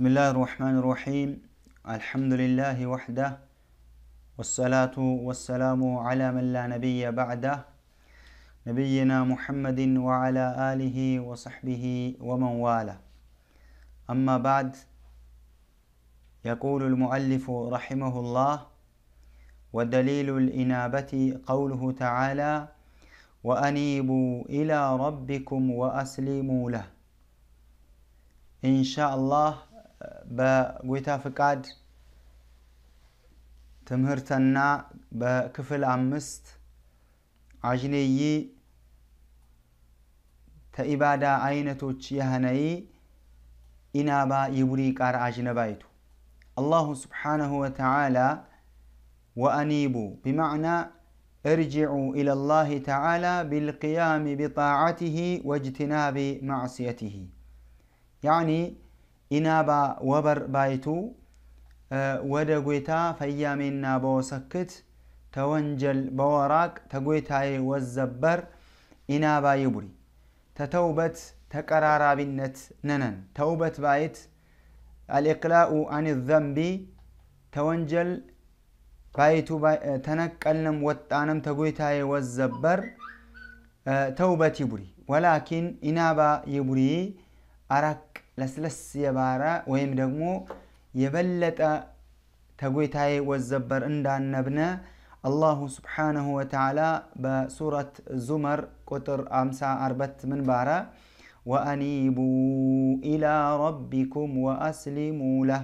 بسم الله الرحمن الرحيم الحمد لله وحده والصلاة والسلام على من لا نبي بعده نبينا محمد وعلى آله وصحبه ومن والاه أما بعد يقول المؤلف رحمه الله ودليل الإنابة قوله تعالى وأنيبوا إلى ربكم وأسلموا له إن شاء الله በጎይታ ፍቃድ ትምህርተና በክፍል አምስት አጅሌይ ተኢባዳ አይነቶች የህነይ ኢናባ ይቡሪ ቃር አጅነባይቱ አላሁ ስብሓነሁ ወተዓላ ወአኒቡ ቢማዕና ارجعوا الى الله تعالى بالقيام بطاعته واجتناب معصيته يعني ኢናባ ወበር ባይቱ ወደ ጎይታ ፈያሜና በወሰክት ተወንጀል በወራቅ ተጎይታዬ ወዘበር ኢናባ ይቡሪ ተተውበት ተቀራራቢነት ነነን ተውበት ባይት አልእቅላኡ አን ዘንቢ ተወንጀል ባይቱ ተነቀልንም ወጣንም ተጎይታዬ ወዘበር ተውበት ይቡሪ ወላኪን ኢናባ ይቡሪ አራቅ لسلس يبارا ويم دغمو يبلت تغويتاي والزبر اندا نبنا الله سبحانه وتعالى بسورة زمر قطر أمسى عربت من بارا وأنيبوا إلى ربكم وأسلموا له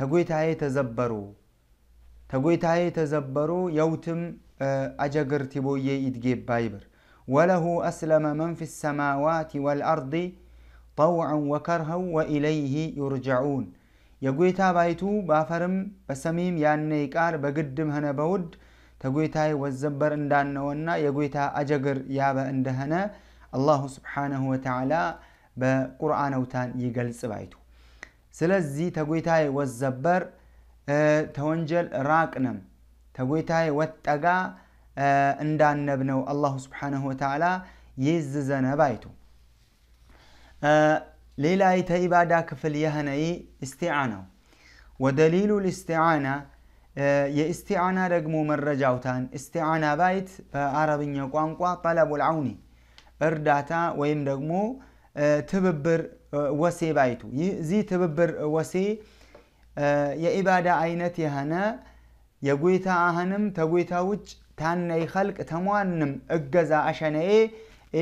تغويتاي تزبروا تغويتاي تزبروا يوتم أجاقر تبو يئد بايبر وله أسلم من في السماوات والأرض ጠውዐን ወከርሀው ወኢለይህ ዩርጀዑን የጎይታ ባይቱ በአፈርም በሰሚም ያነ ቃር በግድም ሆነ በውድ ተጎይታይ ወዘበር እንዳነወና የጎይታ አጀግር ያበ እንደሆነ አላሁ ስብሓነሁ ወተዓላ በቁርአን አውታን ይገልጽ ባይቱ። ስለዚህ ተጎይታይ ወዘበር ተወንጀል ራቅነም ተጎይታይ ወጠጋ እንዳነብነው አላሁ ስብሓነሁ ወተዓላ ይዝዘነ ባይቱ ሌላ የተኢባዳ ክፍል የሆነ እስቲዓ ነው። ወደሊሉ ልእስቲዓና የእስቲዓና ደግሞ መረጃውታን እስቲዓና ባይት በአረብኛ ቋንቋ ጠለቡ ልዓውኒ እርዳታ ወይም ደግሞ ትብብር ወሴ ባይቱ ይህ ትብብር ወሴ የኢባዳ አይነት የሆነ የጎይታ አህንም ተጎይታ ውጭ ታነይ ኸልቅ ተሟንም እገዛ አሸነኤ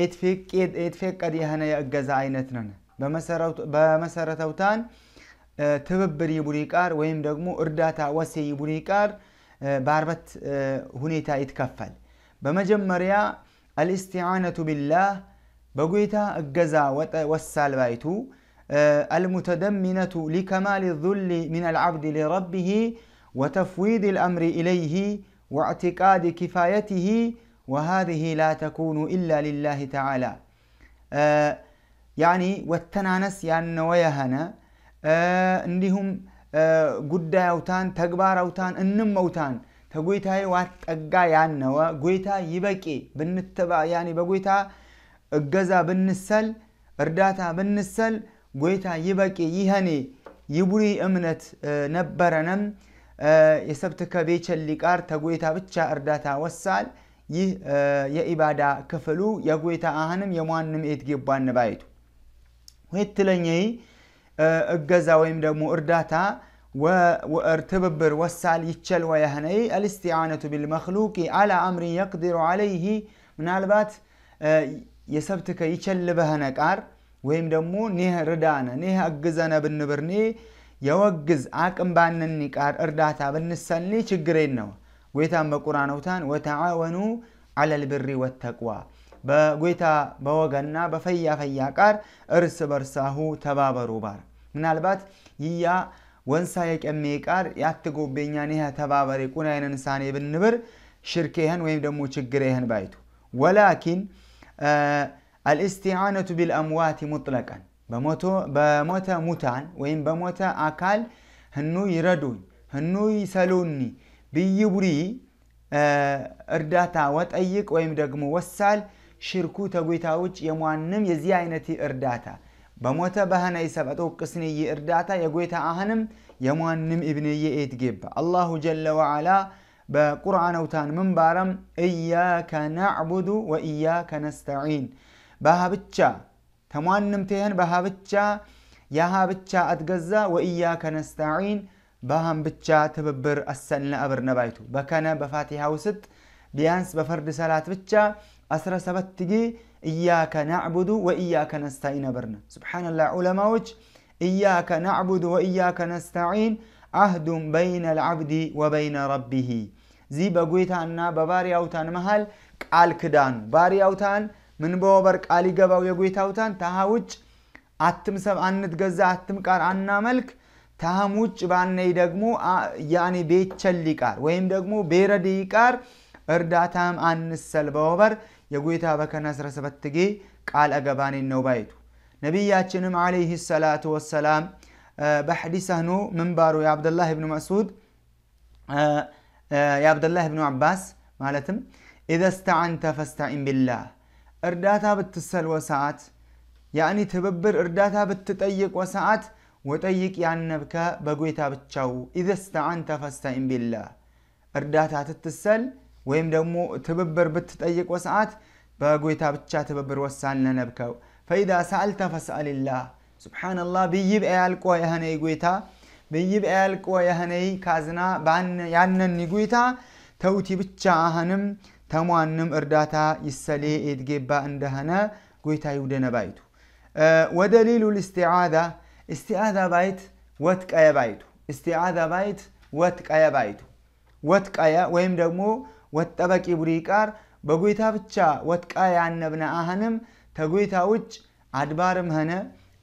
اتفكيد اتفكيد يهنا يا جزا عينتنا بمسرات بمسرات اوتان اه، تببر يبريكار ويم دغمو ارداتا وسي يبريكار اه، باربت اه، هنيتا يتكفل بمجمريا الاستعانة بالله بقويتا الجزا والسال بايتو المتدمنة لكمال الذل من العبد لربه وتفويض الأمر إليه واعتقاد كفايته ወሃዚህ ላ ተኩኑ ኢላ ሊላህ ተዓላ ያኒ ወተናነስ ያነወየኸነ እንዲሁም ጉዳይ አውታን እንመውታን ተጎይታዬ ዋትጠጋ ያነወ ጎይታ ይበቂ ያኒ በጎይታ እገዛ ብንሰል እርዳታ ብንሰል ጎይታ ይበቂ ይኸኔ ይቡሪ እምነት ነበረነም የሰብትከ ቤቸን ሊቃር ተጎይታ ብቻ እርዳታ ወሳል ይህ የኢባዳ ክፍሉ የጎይታ አህንም የሟንም ኤት ጌባን ባይቱ ሁየትለኛይ እገዛ ወይም ደግሞ እርዳታ ትብብር ወሳል ይቸል ወያህነይ አልስቲዓነቱ ቢልመክሉቅ አላ አምሪ የቅድሩ አለይህ ምናልባት የሰብትከ ይቸል በህነ ቃር ወይም ደግሞ ኒህ ርዳነ ኒህ እግዘነ ብንብርኒ የወግዝ አቅም ባነኒ ቃር እርዳታ ብንሰልኒ ችግሬን ነው ጎይታን በቁራነውታን ወተዓወኑ አለል ብሪ ወተቅዋ በጎይታ በወገና በፈያ ፈያ ቃር እርስ በርሳሁ ተባበሩ ባር ምናልባት ይያ ወንሳ የቀሜ ቃር ያትጎቤኛን ኒህ ተባበሬ ቁናይንን ሳኔ ብንብር ሽርክህን ወይም ደግሞ ችግሬህን ባይቱ ወላኪን አልእስቲዓነቱ ቢልአምዋት ሙጥለቀን በሞተ ሙታን ወይም በሞተ አካል ህኑ ይረዱኝ ህኑ ይሰሉኒ ብይ ቡሪ እርዳታ ወጠይቅ ወይም ደግሞ ወሳል ሽርኩ ተጎይታ ውጭ የሟንም የዚህ አይነት እርዳታ በሞተ ባህና ይሰበጦ ቅስንይ እርዳታ የጎይታ አህንም የሟንም ኢብንየ ኤት ጌባ አላሁ ጀለ ወዓላ በቁርአን አውታን ምንባረም እያከ ናዕቡዱ ወእያከ ነስተዒን ባሃ ብቻ ተሟንም ትህን ባሃ ብቻ ያሃ ብቻ አትገዛ ወእያከ ነስተዒን በሃም ብቻ ትብብር አሰልነ አብርነ ባይቱ በከነ በፋቲሃ ውስጥ ቢያንስ በፈርድ ሰላት ብቻ 17 ጊዜ እያከ ናዕቡዱ ወእያከ ነስታዒን አበርነ። ስብሓንላህ ዑለማዎች እያከ ናዕቡዱ ወእያከ ነስታዒን አህዱም በይነ ልዓብዲ ወበይነ ረቢሂ ዚ በጎይታና በባሪያውታን መሃል ቃል ክዳኑ ባሪያውታን ምን በወበር ቃል ይገባው የጎይታውታን ታሃ ውጭ አትም ሰብ አንትገዛ አትም ቃር አናመልክ ታህም ውጭ ባነይ ደግሞ ያኔ ቤቸል ይቃር ወይም ደግሞ ቤረድ ይቃር እርዳታም አንሰል በወበር የጎይታ በከነ ስረ ሰበትጌ ቃል አገባኔን ነው ባይቱ ነቢያችንም አለይህ ሰላቱ ወሰላም በሐዲስ ኖ ምንባሩ የአብደላህ ብኑ መስድ የአብደላህ ብኑ አባስ ማለትም ኢዘ ስተዓንተ ፈስተዒን ቢላህ እርዳታ ብትሰልወ ሰዓት ያኒ ትብብር እርዳታ ብትጠይቅ ወሰዓት ወጠይቅ ያነብከ በጎይታ ብቻው ኢዘ ስተዓንተ ፈስተኢን ቢላህ እርዳታ ትትሰል ወይም ደግሞ ትብብር ብትጠይቆ ሰዓት በጎይታ ብቻ ትብብር ወሳን ለነብከው ፈኢዛ ሰአልተ ፈስአልላህ ስብሓንላህ ብይብ ያልቆ የህነይ ጎይታ ብይብ ያልቆ የህነይ ካዝና ያነኒ ጎይታ ተውቲ ብቻ አህንም ተሟንም እርዳታ ይሰሌ ኤድጌባ እንደህነ ጎይታ ይውደነባይቱ ወደሊሉ ልስትዓዛ እስቲአዛ ባይት ወትቀየ ባይቱ እስቲአዛ ባይት ወትቀየ ባይቱ ወትቀየ ወይም ደግሞ ወጠበቂ ቡሪ ቃር በጎይታ ብቻ ወትቃየ አነብነ አህንም ተጎይታ ውጭ አድባርም ሆነ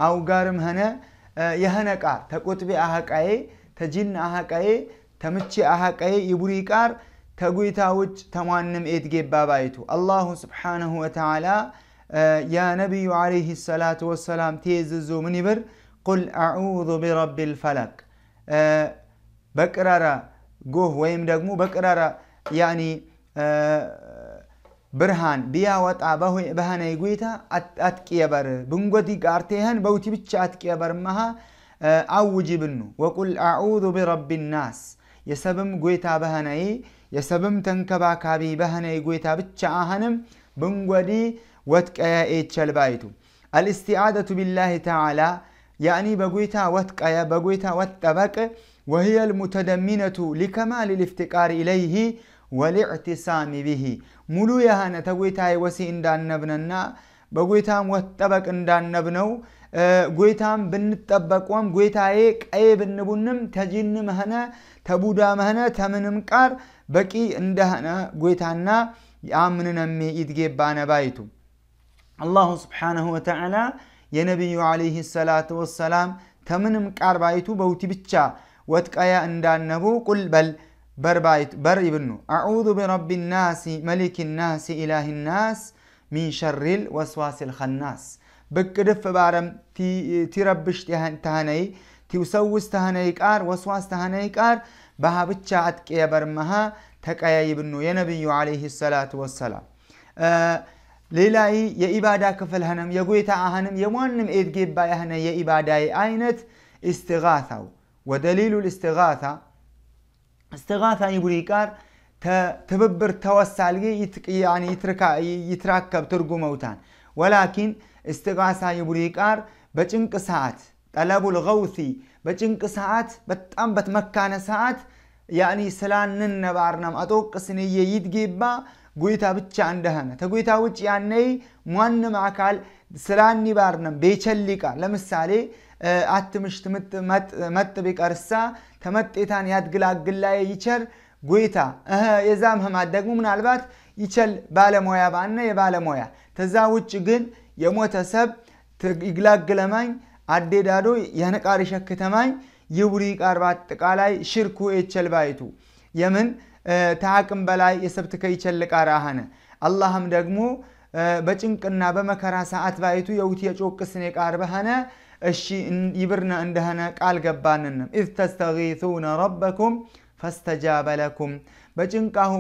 አውጋርም ሆነ የሆነ ቃር ተቆጥቤ አሃቃዬ ተጂን አሃቃዬ ተምቼ አሃቃዬ ይቡሪ ቃር ተጉይታ ውጭ ተሟንም ኤትጌባ ባይቱ አላሁ ስብሓነሁ ወተዓላ ያ ነቢዩ ዓለይህ ሰላቱ ወሰላም ቴዝዞ ምን ይብር ቁል አዑዙ ቢረቢ ልፈለቅ በቅራራ ጎህ ወይም ደግሞ በቅራራ ያኒ ብርሃን ቢያወጣ በሃነይ ጉይታ አትቅየበር ብንጎቲ ቃርቴህን በውቲ ብቻ አትቅየበር መሃ አውጂ ብኑ ወቁል አዑዙ ቢረቢ ናስ የሰብም ጎይታ በሃነይ የሰብም ተንከባካቢ በሃነይ ጎይታ ብቻ አህንም ብንጎዲ ወትቀያ ኤቸል ባይቱ አልእስቲዓደቱ ቢላህ ተዓላ ያኒ በጉይታ ወትቀየ በጉይታ ወትጠበቅ ወህየል ሙተደሚነቱ ሊከማል ልፍትቃር ኢለይሂ ወልዕትሳሚ ብሂ ሙሉ የሆነ ተጎይታዬ ወሲ እንዳነብነና በጎይታም ወትጠበቅ እንዳነብነው ጎይታም ብንጠበቆም ጎይታዬ ቀይ ብንቡንም ተጂን መህነ ተቡዳ መህነ ተምንም ቃር በቂ እንደህነ ጎይታና የአምንነሜ ኢትጌባነ ባይቱ አላሁ ስብሓነሁ ወተዓላ ينبي عليه الصلاة والسلام ከምንም كاربايتو بوتي بيتشا ብቻ اندان نبو قل بل بربايت بر ابنو أعوذ برب الناس ملك الناس إله الناس من شر الوسواس الخناس بكدف بارم تي ربش تهاني وسوس تهاني كار وسواس تهاني كار بها بتشاعت اتكايا برمها تكايا ابنو يا نبي عليه الصلاة والسلام آه ليلاي يا إبادة كفل هنم يا قويتا أهنم يا موانم إدجيب باي هنا يا إبادة أينت استغاثة ودليل الاستغاثة استغاثة يبريكار تببر توسالي يتك يعني يتركا يتركب ترقموتان ولكن استغاثة يبريكار بچنك ساعات طلب الغوثي بچنك ساعات بتأم بتمكان ساعات يعني سلان ننبارنا أتوقسني يدجيب با ጎይታ ብቻ እንደሆነ ተጎይታ ውጭ ያነይ ማንም አካል ስራኒ ባርነም ቤቸሊቃ ለምሳሌ አትምሽት መጥ ቢቀርሳ ተመጤታን ያትግላግላይ ይቸር ጎይታ የዛም ህማት ደግሞ ምናልባት ይቸል ባለሙያ ባነ የባለሙያ ተዛ ውጭ ግን የሞተ ሰብ ይግላግለማኝ አዴዳዶ የነቃሪ ሸክተማኝ ይቡሪ ቃርባት ጥቃላይ ሽርኩ የቸል ባይቱ የምን ተአቅም በላይ የሰብትከ ይቸልቃ አሃነ አላህም ደግሞ በጭንቅና በመከራ ሰዓት ባይቱ የውት የጮቅስኔ ቃርበሃነ እሺ ይብርነ እንደሆነ ቃል ገባንንም ኢዝ ተስተጊሱነ ረበኩም ፈስተጃበ ለኩም በጭንቃሁ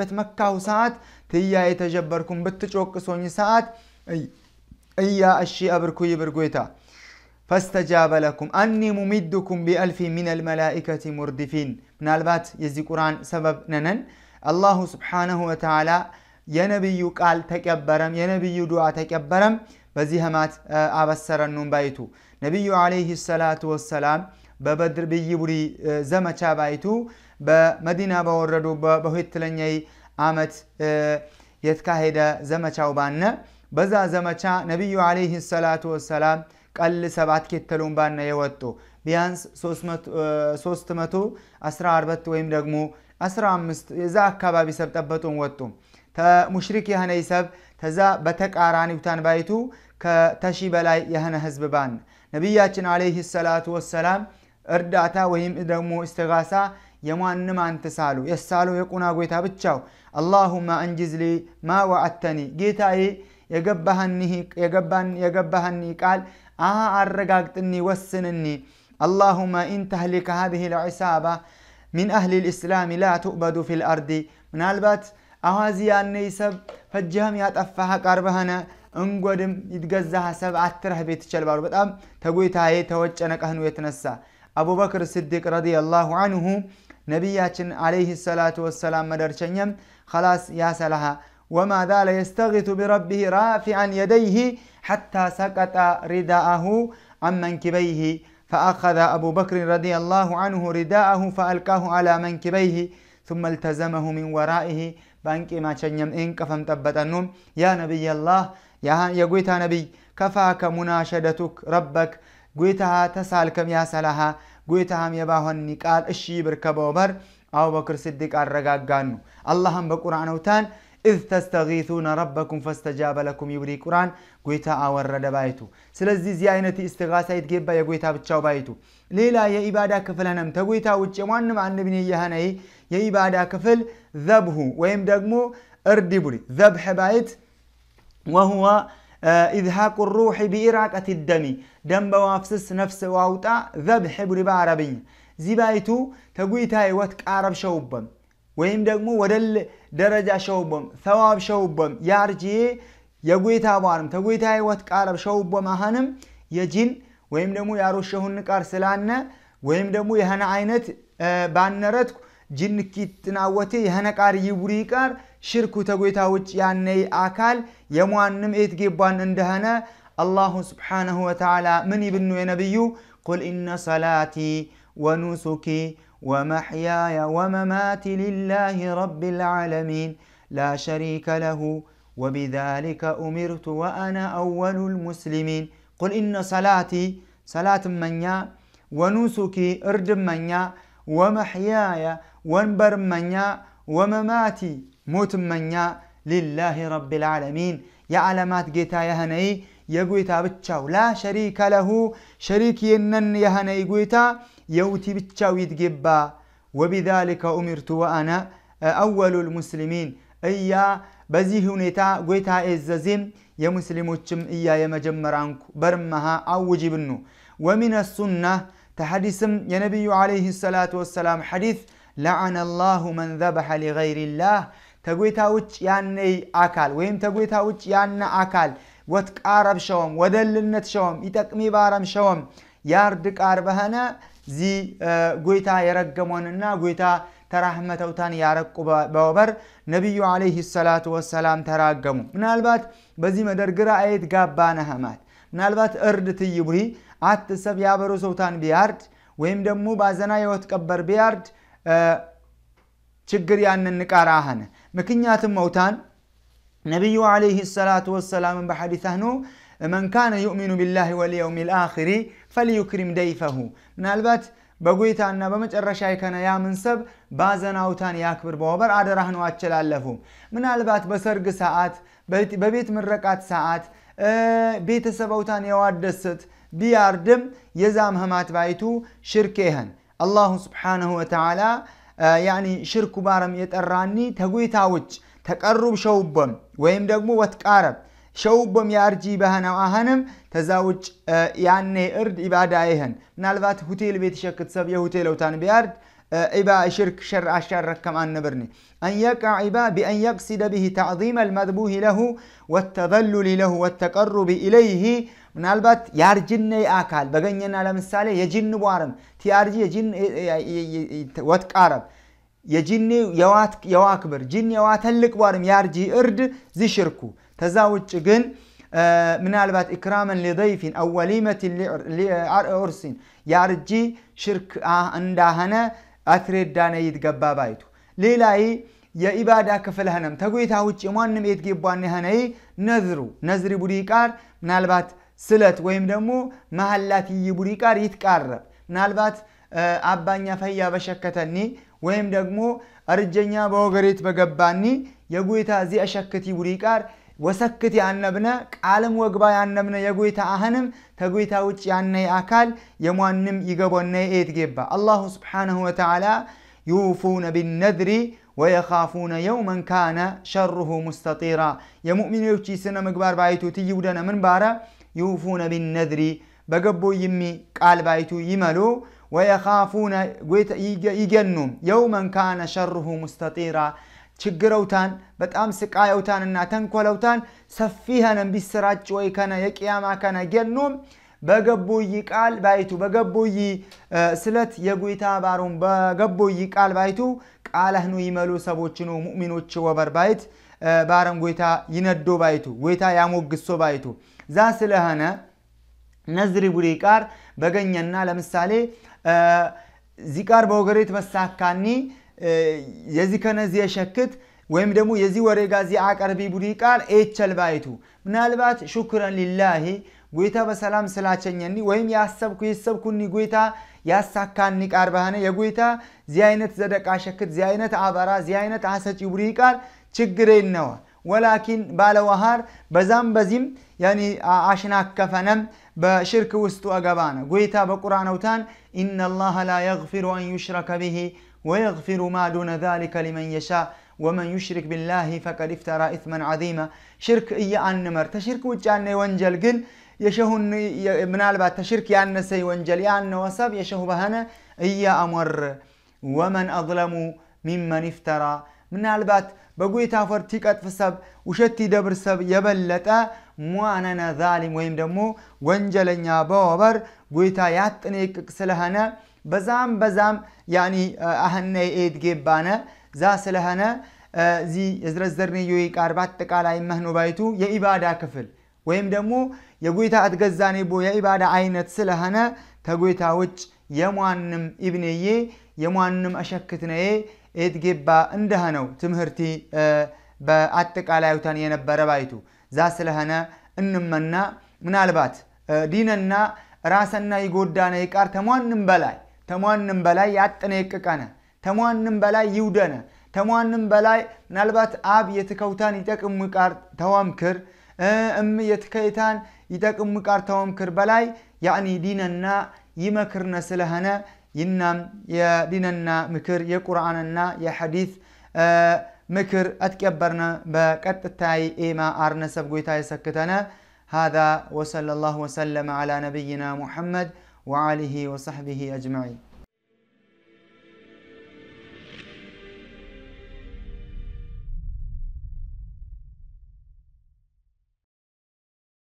በትመካሁ ሰዓት ትያ የተጀበርኩም ብትጮቅሶኝ ሰዓት እያ እሺ አብርኩ ይብር ጎይታ ፈስተጃበ ለኩም አኒ ሙሚድኩም ቢአልፊ ምን አልመላኢከቲ ሙርዲፊን ምናልባት የዚህ ቁርአን ሰበብ ነነን አላሁ ስብሓነሁ ወተዓላ የነቢዩ ቃል ተቀበረም የነቢዩ ዱዓ ተቀበረም በዚህ ህማት አበሰረኑን ባይቱ ነቢዩ አለይህ ሰላቱ ወሰላም በበድር ብይቡሪ ዘመቻ ባይቱ በመዲና በወረዱ በሁለተኛው ዓመት የተካሄደ ዘመቻው ባነ በዛ ዘመቻ ነቢዩ አለይህ ሰላቱ ወሰላም ቀል ሰባት ኬተሎን ባነ የወጡ ቢያንስ 314 ወይም ደግሞ 15 የዛ አካባቢ ሰብ ጠበጡን ወጡ ሙሽሪክ የህነ ይሰብ ተዛ በተቃራኒው ባይቱ ከተሺ በላይ የህነ ህዝብ ባን ነቢያችን አለህ ሰላቱ ወሰላም እርዳታ ወይም ደግሞ እስተጋሳ የማንም አንትሳሉ የሳሉ የቁና ጎይታ ብቻው አላሁማ እንጅዝሊ ማ ወአተኒ ጌታዬ የገባህኒ ቃል آه أرقاقتني وسنني اللهم إن تهلك هذه العصابة من أهل الإسلام لا تؤبد في الأرض من ألبات أهازي النيسب فجهم يتفها قربهنا انقدم يتقزها سبعة تره بيت الشلبار بتأم تقوي تاهي توجه نكهن ويتنسى أبو بكر الصديق رضي الله عنه نبياتنا عليه الصلاة والسلام مدرشنيم خلاص يا سلها وما زال يستغيث بربه رافعا يديه حتى سقط رداءه عن منكبيه فأخذ أبو بكر رضي الله عنه رداءه فألقاه على منكبيه ثم التزمه من ورائه بانك ما شنم إنك فمتبت النوم يا نبي الله يا يا قويتا نبي كفاك مناشدتك ربك قويتها تسالك يا سلاها قويتها يباهن النكال الشيبر كبوبر أبو بكر صديق الرقاق قانو اللهم بقرآن وتان إذ تستغيثون ربكم فاستجاب لكم يوري قرآن قويتا أورد بايتو سلزي زيائنة استغاثة يتجيب يا قويتا بتشاو بايتو ليلا يا إبادة كفل هنم تقويتا وتشوان مع النبني يهاني يا إبادة كفل ذبه ويم دقمو أردبري ذبح بايت وهو إذهاق الروح بإراقة الدم دم بوافسس نفس واوتا ذبح بري بعربي زي بايتو تقويتا يوتك عرب شوبا ወይም ደግሞ ወደል ደረጃ ሸውቦም ሰዋብ ሸውቦም ያርጂ የጎይታ ባንም ተጎይታ ህይወት ቃረብ ሸውቦም አህንም የጂን ወይም ደግሞ ያሮሸሁን ቃር ስላነ ወይም ደግሞ የህነ አይነት ባነረት ጅን ኪትናወቴ የህነ ቃር ይቡሪ ቃር ሽርኩ ተጎይታ ውጭ ያነ አካል የሟንም ኤት ጌባን እንደሆነ አላሁ ስብሓነሁ ወተዓላ ምን ይብኑ የነብዩ ቁል ኢነ ሰላቲ ወኑሱኪ ومحياي ومماتي لله رب العالمين لا شريك له وبذلك أمرت وأنا أول المسلمين قل إن صلاتي صلاة منيا ونسكي إرد منيا ومحياي وانبر منيا ومماتي موت منيا لله رب العالمين يا علامات جيتا يا هني يا جويتا بتشاو لا شريك له شريك ينن يا هني جويتا የሁቲ ብቻው ይትጌባ ወቢዛሊከ ኡሚርቱ ወአነ አወሉል ሙስሊሚን እያ በዚህ ሁኔታ ጎይታ ኤዘዜም የሙስሊሞችም እያ የመጀመሪያንኩ በርመሃ አውጅብኑ ወሚን ሱና ተሐዲስም የነቢዩ ዓለይህ ሰላቱ ወሰላም ሐዲስ ለዓነ ላሁ መን ዘበሐ ሊገይሪላህ ተጎይታ ውጭ ያነ አካል ወይም ተጎይታ ውጭ ያነ አካል ወትቃረብ ሸወም ወደልነት ሸወም ይጠቅሚ ባረም ሸወም ያርድ ቃር በኸነ ዚ ጎይታ የረገሞንና ጎይታ ተራህመተውታን ያረቁ በወበር ነቢዩ ዓለይህ ሰላቱ ወሰላም ተራገሙ። ምናልባት በዚህ መደር ግራ አየት ጋባነ ህማት ምናልባት እርድ ትይቡሂ አት ሰብ ያበሩ ሰውታን ቢያርድ ወይም ደግሞ ባዘና የወት ቀበር ቢያርድ ችግር ያንን ንቃራ ሀነ ምክንያትም መውታን ነቢዩ ዓለይህ ሰላቱ ወሰላምን በሐዲታኑ መን ካነ ዩእሚኑ ቢላሂ ወልየውም ልአኽሪ ፈሊዩክሪም ደይፈሁ ምናልባት በጎይታና በመጨረሻ ይከነ ያምንሰብ ባዘናውታን ያክብር በወበር አደራህን አቸላለፉም ምናልባት በሰርግ ሰዓት በቤት ምረቃት ሰዓት ቤተሰበውታን የዋደስት ቢያርድም የዛም ህማት ባይቱ ሽርኬህን አላሁ ስብሓንሁ ወተዓላ ያኒ ሽርኩ ባረም የጠራኒ ተጎይታ ውጭ ተቀሩብ ሸውበም ወይም ደግሞ ወትቃረብ ሸውቦም የአርጂ ባህናው አሃንም ተዛ ውጭ ያነ እርድ ኢባዳ ይህን ምናልባት ሆቴል ቤት ሸክት ሰብ የሆቴል ውታን ቢያርድ ዒባ ሽርክ ሸር አሻረከም አንብርኒ አንየቃ ዒባ ቢአን የቅሲደ ብህ ተዕዚመ ልመድቡህ ለሁ ወተዘሉል ለሁ ወተቀሩብ ኢለይህ ምናልባት ያርጅነ አካል በገኘና ለምሳሌ የጅን ቧርም ቲአርጂ ወትቃረብ የጅኒ የዋክብር ጅን የዋተልቅ ቧርም ያርጂ እርድ ዝሽርኩ ተዛ ውጭ ግን ምናልባት ኢክራመን ሊደይፊን አው ወሊመትን ሊዑርሲን ያርጂ ሽርክ እንዳኸነ አትሬዳነ ይትገባ ባይቱ ሌላይ የኢባዳ ክፍል ተጎይታ ውጭ የማንም የት ጌቧን ኸነይ ነዝሩ ነዝሪ ቡዲ ምናልባት ስለት ወይም ደግሞ መሐላት ይይ ቡዲ ይትቃረብ ምናልባት አባኛ ፈያ በሸከተኒ ወይም ደግሞ እርጀኛ በወገሬት በገባኒ የጎይታ እዚ አሸክቲ ቡዲ وسكت نبنا عالم نبنا يا يقويتا أهنم تقويتا وچ يعني أكال يموانم يقبون نيئت جيبا الله سبحانه وتعالى يوفون بالنذر ويخافون يوما كان شره مستطيرا يمؤمن يوچي سنة مقبار بايتو تيودنا من بارا يوفون بالنذر بقبو يمي قال بايتو يملو ويخافون يجنم يوما كان شره مستطيرا ችግረውታን በጣም ስቃየውታንና ተንኮለውታን ሰፊ ኸነን ቢስራጭ ወይ ከነ የቅያማ ከነ ጌኖም በገቦይ ቃል ባይቱ በገቦይ ስለት የጉይታ ባሩን በገቦይ ቃል ባይቱ ቃለህኑ ይመሉ ሰቦችኑ ሙእሚኖች ወበር ባይት ባረን ጎይታ ይነዶ ባይቱ ጎይታ ያሞግሶ ባይቱ ዛ ስለሆነ ነዝሪ ቡሪ ቃር በገኘና ለምሳሌ ዚቃር በወገሬት መሳካኒ የዚህ ከነዚህ የሸክት ወይም ደግሞ የዚህ ወሬ ጋዚ አቀርቢ ቡዲ ቃል ኤቸልባይቱ ምናልባት ሹክረን ሊላሂ ጎይታ በሰላም ስላቸኘኒ ወይም ያሰብኩ የሰብኩኒ ጎይታ ያሳካኒ ቃር ባህነ የጎይታ ዚ አይነት ዘደቃ ሸክት ዚ አይነት አበራ ዚ አይነት አሰጪ ቡዲ ቃል ችግሬ ነዋ ወላኪን ባለዋሃር በዛም በዚህም ያኒ አሽናከፈነም በሽርክ ውስጡ አገባነ ጎይታ በቁርአን አውታን ኢነላሃ ላ የግፊሩ አን ዩሽረከ ብሂ ويغفر ما دون ذلك لمن يشاء ومن يشرك بالله فقد افترى اثما عظيما شرك اي انمر تشرك وجان وانجل قل يشهن منال بعد تشرك يا يان سي وانجل يان وسب يشه بهنا اي امر ومن اظلم ممن افترى منال بعد بقوي تافر تيكات فسب وشتي دبر سب يبلتا مو انا ظالم ويم دمو وانجل يا بوبر ጎይታ ያጥኔቅቅ ስለሆነ በዛም በዛም ያኒ አህነይ ኤድ ጌባነ ዛ ስለሆነ እዚ የዝረዘርንዮ ቃል በአጠቃላይ መህኖ ባይቱ የኢባዳ ክፍል ወይም ደግሞ የጎይታ አትገዛኔ ቦ የኢባዳ አይነት ስለሆነ ተጎይታ ውጭ የሟንም ኢብኔዬ የሟንም አሸክትነዬ ኤድጌባ እንደህ ነው ትምህርቲ በአጠቃላዩታን የነበረ ባይቱ ዛ ስለሆነ እንመና ምናልባት ዲነና ራሰና ይጎዳነ ይቃር ተሟንም በላይ ተሟንም በላይ ያጥነ ይቅቀነ ተሟንም በላይ ይውደነ ተሟንም በላይ ምናልባት አብ የትከውታን ይጠቅም ይቃር ተዋምክር እም የትከይታን ይጠቅም ይቃር ተዋምክር በላይ ያኒ ዲነና ይመክርነ ስለሆነ ይናም የዲነና ምክር የቁርአንና የሐዲት ምክር አትቀበርነ በቀጥታይ ኤማ አርነሰብ ጎይታ የሰክተነ هذا وصلى الله وسلم على نبينا محمد وعليه وصحبه أجمعين